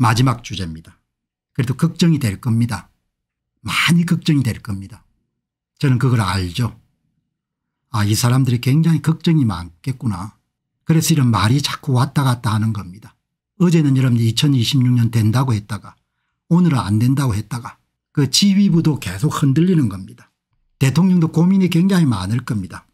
마지막 주제입니다. 그래도 걱정이 될 겁니다. 많이 걱정이 될 겁니다. 저는 그걸 알죠. 아이 사람들이 굉장히 걱정이 많겠구나. 그래서 이런 말이 자꾸 왔다 갔다 하는 겁니다. 어제는 여러분들 2026년 된다고 했다가 오늘은 안 된다고 했다가 그 지휘부도 계속 흔들리는 겁니다. 대통령도 고민이 굉장히 많을 겁니다.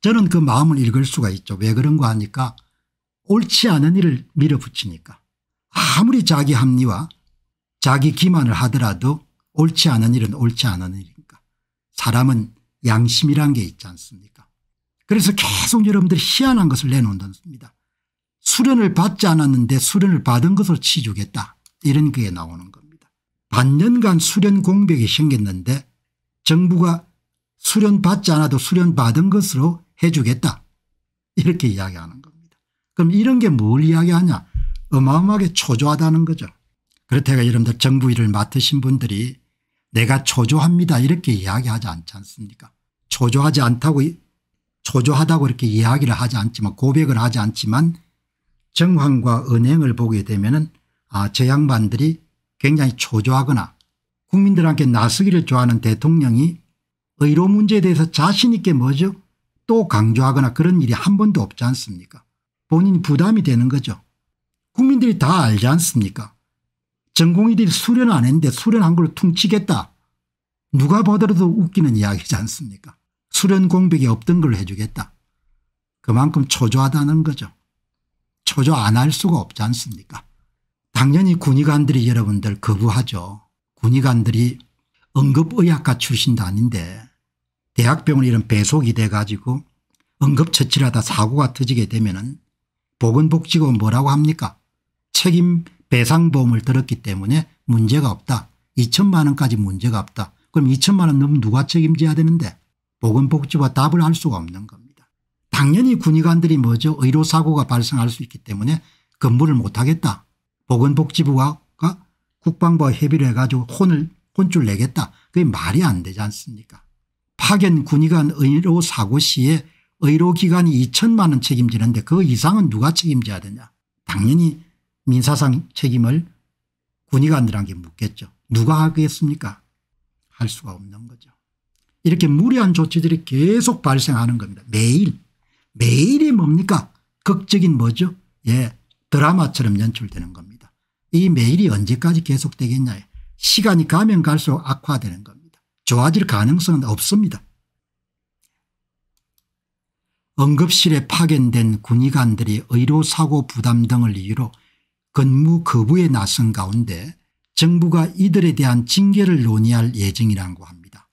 저는 그 마음을 읽을 수가 있죠. 왜 그런가 하니까 옳지 않은 일을 밀어붙이니까. 아무리 자기 합리와 자기 기만을 하더라도 옳지 않은 일은 옳지 않은 일인가 사람은 양심이란 게 있지 않습니까 그래서 계속 여러분들 희한한 것을 내놓는답니다. 수련을 받지 않았는데 수련을 받은 것을 치주겠다 이런 게 나오는 겁니다. 반년간 수련 공백이 생겼는데 정부가 수련 받지 않아도 수련 받은 것으로 해주겠다 이렇게 이야기하는 겁니다. 그럼 이런 게 뭘 이야기하냐 어마어마하게 초조하다는 거죠. 그렇다고 여러분들 정부 일을 맡으신 분들이 내가 초조합니다 이렇게 이야기하지 않지 않습니까 초조하지 않다고 초조하다고 이렇게 이야기를 하지 않지만 고백을 하지 않지만 정황과 은행을 보게 되면 은아저 양반들이 굉장히 초조하거나 국민들한테 나서기를 좋아하는 대통령이 의료 문제에 대해서 자신 있게 뭐죠 또 강조하거나 그런 일이 한 번도 없지 않습니까 본인이 부담이 되는 거죠. 국민들이 다 알지 않습니까 전공의들이 수련 안 했는데 수련한 걸 퉁치겠다. 누가 보더라도 웃기는 이야기지 않습니까 수련 공백이 없던 걸 해주겠다. 그만큼 초조하다는 거죠. 초조 안 할 수가 없지 않습니까 당연히 군의관들이 여러분들 거부하죠. 군의관들이 응급의학과 출신도 아닌데 대학병원 이런 배속이 돼 가지고 응급처치를 하다 사고가 터지게 되면 은 보건복지부 뭐라고 합니까 책임 배상보험을 들었기 때문에 문제가 없다. 2천만 원까지 문제가 없다. 그럼 2천만 원 넘으면 누가 책임져야 되는데 보건복지부가 답을 할 수가 없는 겁니다. 당연히 군의관들이 먼저 의료사고가 발생할 수 있기 때문에 근무를 못하겠다. 보건복지부가 국방부와 협의를 해가지고 혼을 혼쭐 내겠다. 그게 말이 안 되지 않습니까 파견 군의관 의료사고 시에 의료기관이 2천만 원 책임지는데 그 이상은 누가 책임져야 되냐 당연히 민사상 책임을 군의관들한테 묻겠죠. 누가 하겠습니까 할 수가 없는 거죠. 이렇게 무리한 조치들이 계속 발생하는 겁니다. 매일 매일이 뭡니까 극적인 뭐죠 예 드라마처럼 연출되는 겁니다. 이 매일이 언제까지 계속되겠냐 시간이 가면 갈수록 악화되는 겁니다. 좋아질 가능성은 없습니다. 응급실에 파견된 군의관들이 의료사고 부담 등을 이유로 근무 거부에 나선 가운데 정부가 이들에 대한 징계를 논의할 예정이라고 합니다.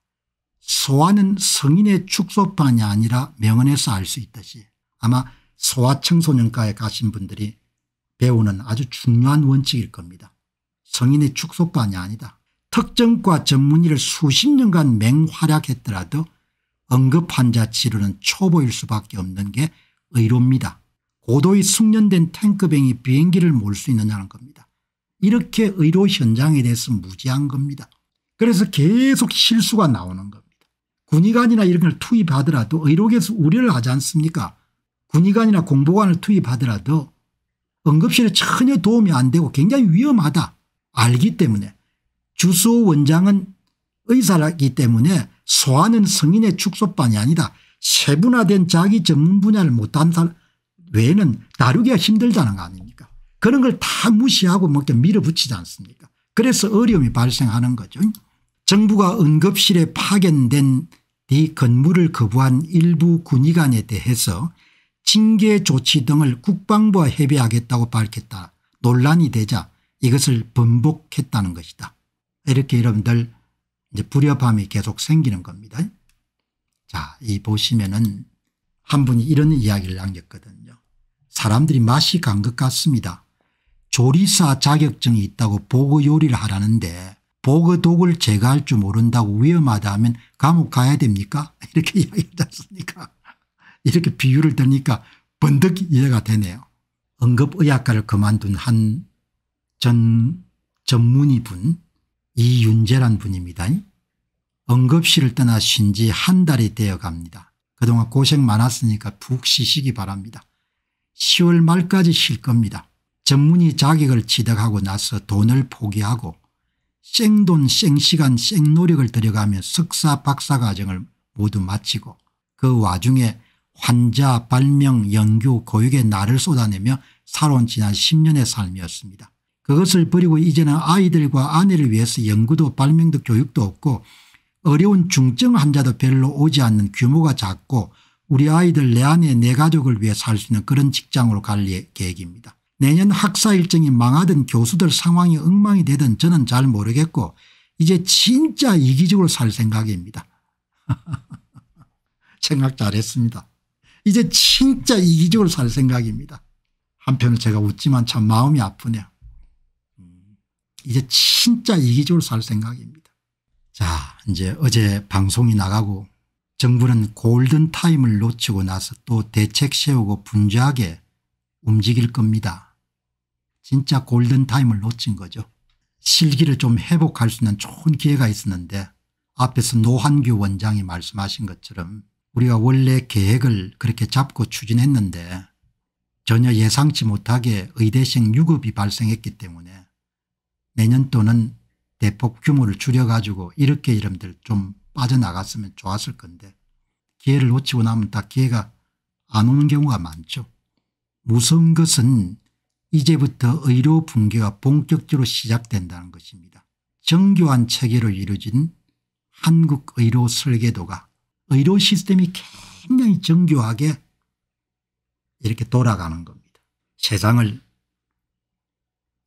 소아는 성인의 축소뿐이 아니라 명언에서 알 수 있듯이 아마 소아청소년과에 가신 분들이 배우는 아주 중요한 원칙일 겁니다. 성인의 축소뿐이 아니다. 특정과 전문의를 수십 년간 맹활약했더라도 응급환자 치료는 초보일 수밖에 없는 게의로입니다 고도의 숙련된 탱크뱅이 비행기를 몰 수 있느냐는 겁니다. 이렇게 의료 현장에 대해서 무지한 겁니다. 그래서 계속 실수가 나오는 겁니다. 군의관이나 이런 걸 투입하더라도 의료계에서 우려를 하지 않습니까 군의관이나 공보관을 투입하더라도 응급실에 전혀 도움이 안 되고 굉장히 위험하다 알기 때문에 주소 원장은 의사라기 때문에 소아는 성인의 축소반이 아니다 세분화된 자기 전문 분야를 못한 사람 외에는 다루기가 힘들다는 거 아닙니까 그런 걸 다 무시하고 막 뭐 밀어붙이지 않습니까 그래서 어려움이 발생하는 거죠. 정부가 응급실에 파견된 뒤 건물을 거부한 일부 군의관에 대해서 징계 조치 등을 국방부와 협의하겠다고 밝혔다. 논란이 되자 이것을 번복했다는 것이다. 이렇게 여러분들 이제 불협함이 계속 생기는 겁니다. 자, 이 보시면은 한 분이 이런 이야기를 남겼거든요. 사람들이 맛이 간 것 같습니다. 조리사 자격증이 있다고 보고 요리를 하라는데 보고 독을 제거할 줄 모른다고 위험하다 하면 감옥 가야 됩니까? 이렇게 이야기하지 않습니까? 이렇게 비유를 들으니까 번뜩 이해가 되네요. 응급의학과를 그만둔 한 전 전문의 분 이윤재란 분입니다. 응급실을 떠나신 지 한 달이 되어 갑니다. 그동안 고생 많았으니까 푹 쉬시기 바랍니다. 10월 말까지 쉴 겁니다. 전문의 자격을 취득하고 나서 돈을 포기하고 생돈 생시간 생노력을 들여가며 석사 박사과정을 모두 마치고 그 와중에 환자 발명 연구 고육에 나를 쏟아내며 살아온 지난 10년의 삶이었습니다. 그것을 버리고 이제는 아이들과 아내를 위해서 연구도 발명도 교육도 없고 어려운 중증 환자도 별로 오지 않는 규모가 작고 우리 아이들 내 아내 내 가족을 위해 살 수 있는 그런 직장으로 갈 예, 계획입니다. 내년 학사 일정이 망하든 교수들 상황이 엉망이 되든 저는 잘 모르겠고 이제 진짜 이기적으로 살 생각입니다. 생각 잘했습니다. 이제 진짜 이기적으로 살 생각입니다. 한편으로 제가 웃지만 참 마음이 아프네요. 음, 이제 진짜 이기적으로 살 생각입니다. 자 이제 어제 방송이 나가고 정부는 골든타임을 놓치고 나서 또 대책 세우고 분주하게 움직일 겁니다. 진짜 골든타임을 놓친 거죠. 실기를 좀 회복할 수 있는 좋은 기회가 있었는데 앞에서 노한규 원장이 말씀하신 것처럼 우리가 원래 계획을 그렇게 잡고 추진했는데 전혀 예상치 못하게 의대생 유급이 발생했기 때문에 내년 또는 대폭 규모를 줄여가지고 이렇게 이름들 좀 빠져나갔으면 좋았을 건데 기회를 놓치고 나면 다 기회가 안 오는 경우가 많죠. 무서운 것은 이제부터 의료 붕괴가 본격적으로 시작된다는 것입니다. 정교한 체계로 이루어진 한국 의료 설계도가 의료 시스템이 굉장히 정교하게 이렇게 돌아가는 겁니다. 세상을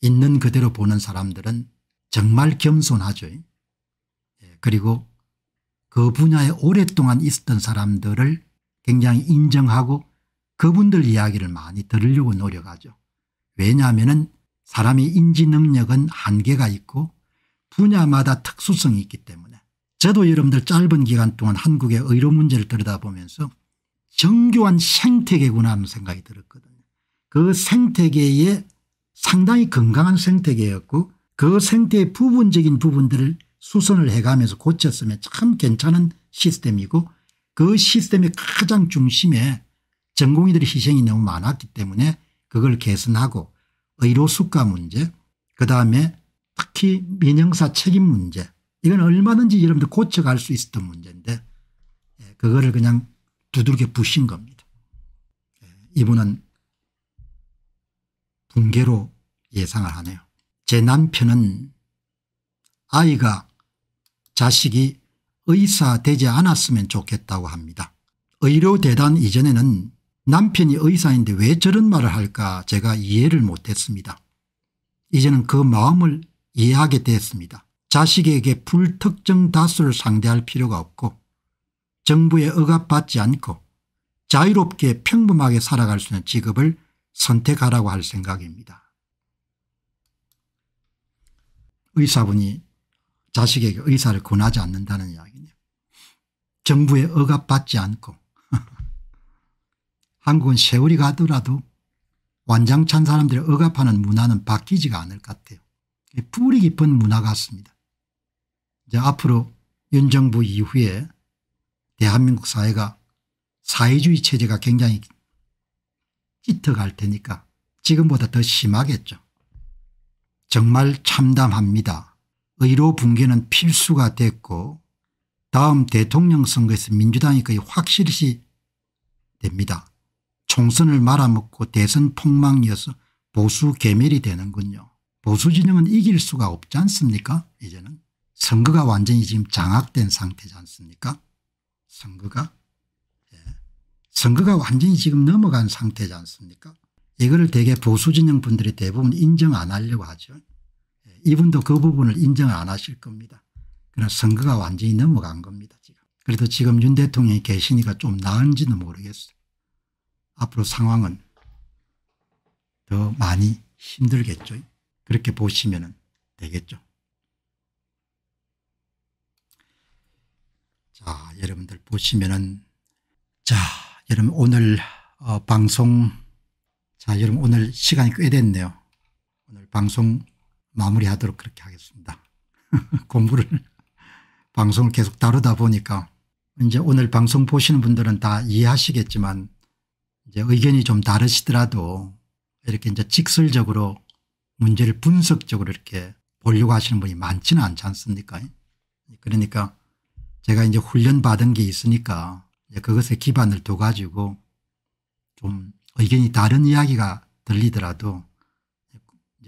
있는 그대로 보는 사람들은 정말 겸손하죠. 예, 그리고 그 분야에 오랫동안 있었던 사람들을 굉장히 인정하고 그분들 이야기를 많이 들으려고 노력하죠. 왜냐하면 사람의 인지 능력은 한계가 있고 분야마다 특수성이 있기 때문에 저도 여러분들 짧은 기간 동안 한국의 의료 문제를 들여다보면서 정교한 생태계구나 하는 생각이 들었거든요. 그 생태계에 상당히 건강한 생태계였고 그 생태의 부분적인 부분들을 수선을 해가면서 고쳤으면 참 괜찮은 시스템이고 그 시스템의 가장 중심에 전공의들의 희생이 너무 많았기 때문에 그걸 개선하고 의료수가 문제 그다음에 특히 민영사 책임 문제 이건 얼마든지 여러분들 고쳐갈 수 있었던 문제인데 예, 그거를 그냥 두들겨 부신 겁니다. 예, 이분은 붕괴로 예상을 하네요. 제 남편은 아이가 자식이 의사 되지 않았으면 좋겠다고 합니다. 의료대단 이전에는 남편이 의사인데 왜 저런 말을 할까 제가 이해를 못했습니다. 이제는 그 마음을 이해하게 되었습니다. 자식에게 불특정 다수를 상대할 필요가 없고 정부에 억압받지 않고 자유롭게 평범하게 살아갈 수 있는 직업을 선택하라고 할 생각입니다. 의사분이 자식에게 의사를 권하지 않는다는 이야기네요. 정부에 억압받지 않고 한국은 세월이 가더라도 완장찬 사람들의 억압하는 문화는 바뀌지가 않을 것 같아요. 뿌리 깊은 문화 같습니다. 이제 앞으로 윤 정부 이후에 대한민국 사회가 사회주의 체제가 굉장히 깃어갈 테니까 지금보다 더 심하겠죠. 정말 참담합니다. 의료 붕괴는 필수가 됐고 다음 대통령 선거에서 민주당이 거의 확실시 됩니다. 총선을 말아먹고 대선 폭망이어서 보수 개멸이 되는군요. 보수 진영은 이길 수가 없지 않습니까 이제는. 선거가 완전히 지금 장악된 상태지 않습니까 선거가. 예. 선거가 완전히 지금 넘어간 상태지 않습니까 이거를 대개 보수 진영 분들이 대부분 인정 안 하려고 하죠. 이분도 그 부분을 인정 안 하실 겁니다. 그래서 선거가 완전히 넘어간 겁니다. 지금. 그래도 지금 윤 대통령이 계시니까 좀 나은지는 모르겠어요. 앞으로 상황은 더 많이 힘들겠죠. 그렇게 보시면 되겠죠. 자, 여러분들 보시면은 자, 여러분 오늘 어, 방송 자, 여러분 오늘 시간이 꽤 됐네요. 오늘 방송 마무리하도록 그렇게 하겠습니다. 공부를 방송을 계속 다루다 보니까 이제 오늘 방송 보시는 분들은 다 이해하시겠지만 이제 의견이 좀 다르시더라도 이렇게 이제 직설적으로 문제를 분석적으로 이렇게 보려고 하시는 분이 많지는 않지 않습니까? 그러니까 제가 이제 훈련받은 게 있으니까 그것에 기반을 둬 가지고 좀 의견이 다른 이야기가 들리더라도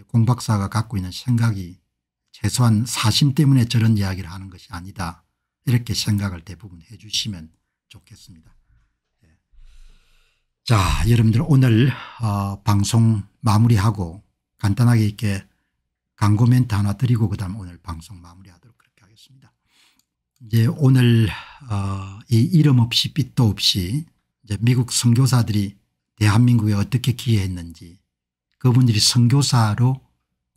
공 박사가 갖고 있는 생각이 최소한 사심 때문에 저런 이야기를 하는 것이 아니다. 이렇게 생각을 대부분 해 주시면 좋겠습니다. 예. 자 여러분들 오늘 어, 방송 마무리하고 간단하게 이렇게 광고 멘트 하나 드리고 그 다음 오늘 방송 마무리하도록 그렇게 하겠습니다. 이제 오늘 어, 이 이름 없이 빛도 없이 이제 미국 선교사들이 대한민국에 어떻게 기여했는지 그분들이 선교사로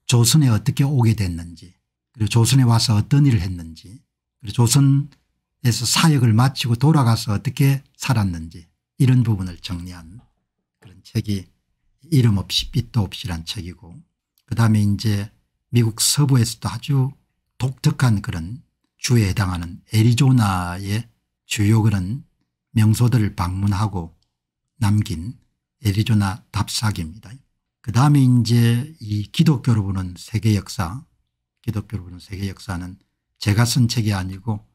조선에 어떻게 오게 됐는지 그리고 조선에 와서 어떤 일을 했는지 그리고 조선에서 사역을 마치고 돌아가서 어떻게 살았는지 이런 부분을 정리한 그런 책이 이름 없이 빛도 없이란 책이고 그다음에 이제 미국 서부에서도 아주 독특한 그런 주에 해당하는 애리조나의 주요 그런 명소들을 방문하고 남긴 애리조나 답사기입니다. 그 다음에 이제 이 기독교로 보는 세계 역사 기독교로 보는 세계 역사는 제가 쓴 책이 아니고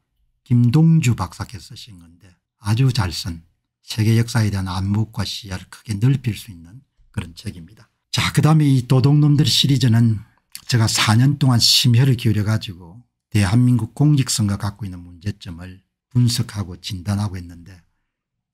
김동주 박사께서 쓰신 건데 아주 잘 쓴 세계 역사에 대한 안목과 시야를 크게 넓힐 수 있는 그런 책입니다. 자, 그 다음에 이 도둑놈들 시리즈는 제가 4년 동안 심혈을 기울여 가지고 대한민국 공직선거 갖고 있는 문제점을 분석하고 진단하고 했는데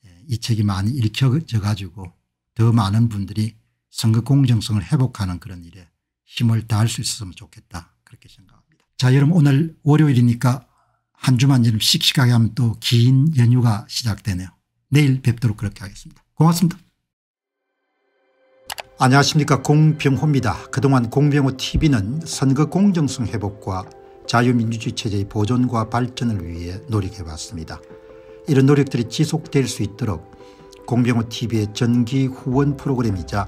예, 이 책이 많이 읽혀져 가지고 더 많은 분들이 선거 공정성을 회복하는 그런 일에 힘을 다할 수 있었으면 좋겠다 그렇게 생각합니다. 자 여러분 오늘 월요일이니까 한 주만 여러 씩씩하게 하면 또 긴 연휴가 시작되네요. 내일 뵙도록 그렇게 하겠습니다. 고맙습니다. 안녕하십니까 공병호입니다. 그동안 공병호TV는 선거 공정성 회복과 자유민주주의 체제의 보존과 발전을 위해 노력해봤습니다 이런 노력들이 지속될 수 있도록 공병호TV의 전기 후원 프로그램이자